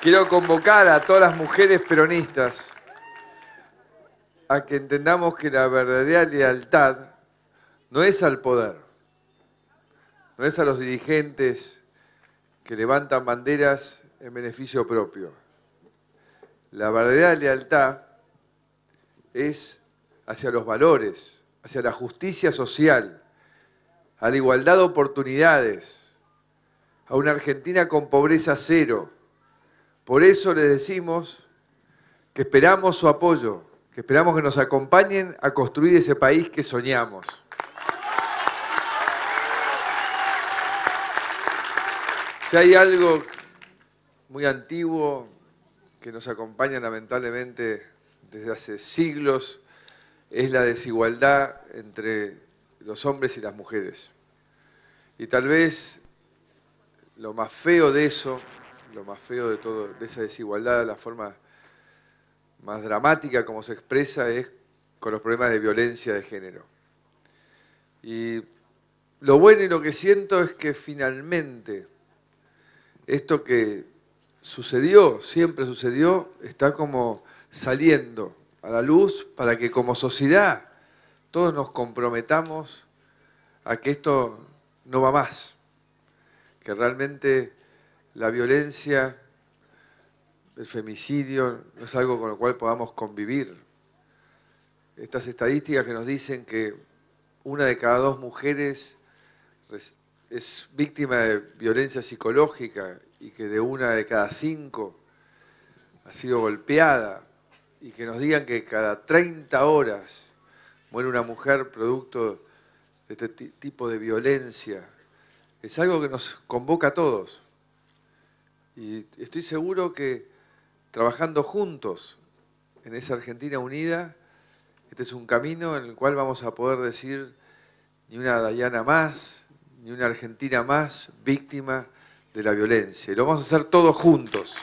Quiero convocar a todas las mujeres peronistas a que entendamos que la verdadera lealtad no es al poder, no es a los dirigentes que levantan banderas en beneficio propio. La verdadera lealtad es hacia los valores, hacia la justicia social, a la igualdad de oportunidades, a una Argentina con pobreza cero, por eso les decimos que esperamos su apoyo, que esperamos que nos acompañen a construir ese país que soñamos. Si hay algo muy antiguo que nos acompaña lamentablemente desde hace siglos, es la desigualdad entre los hombres y las mujeres. Y tal vez lo más feo de eso lo más feo de todo, de esa desigualdad, la forma más dramática como se expresa es con los problemas de violencia de género. Y lo bueno y lo que siento es que finalmente esto que sucedió, siempre sucedió, está como saliendo a la luz para que como sociedad todos nos comprometamos a que esto no va más, que realmente la violencia, el femicidio, no es algo con lo cual podamos convivir. Estas estadísticas que nos dicen que una de cada dos mujeres es víctima de violencia psicológica y que de una de cada cinco ha sido golpeada y que nos digan que cada 30 horas muere una mujer producto de este tipo de violencia, es algo que nos convoca a todos. Y estoy seguro que trabajando juntos en esa Argentina unida, este es un camino en el cual vamos a poder decir ni una Dayana más, ni una Argentina más víctima de la violencia. Y lo vamos a hacer todos juntos.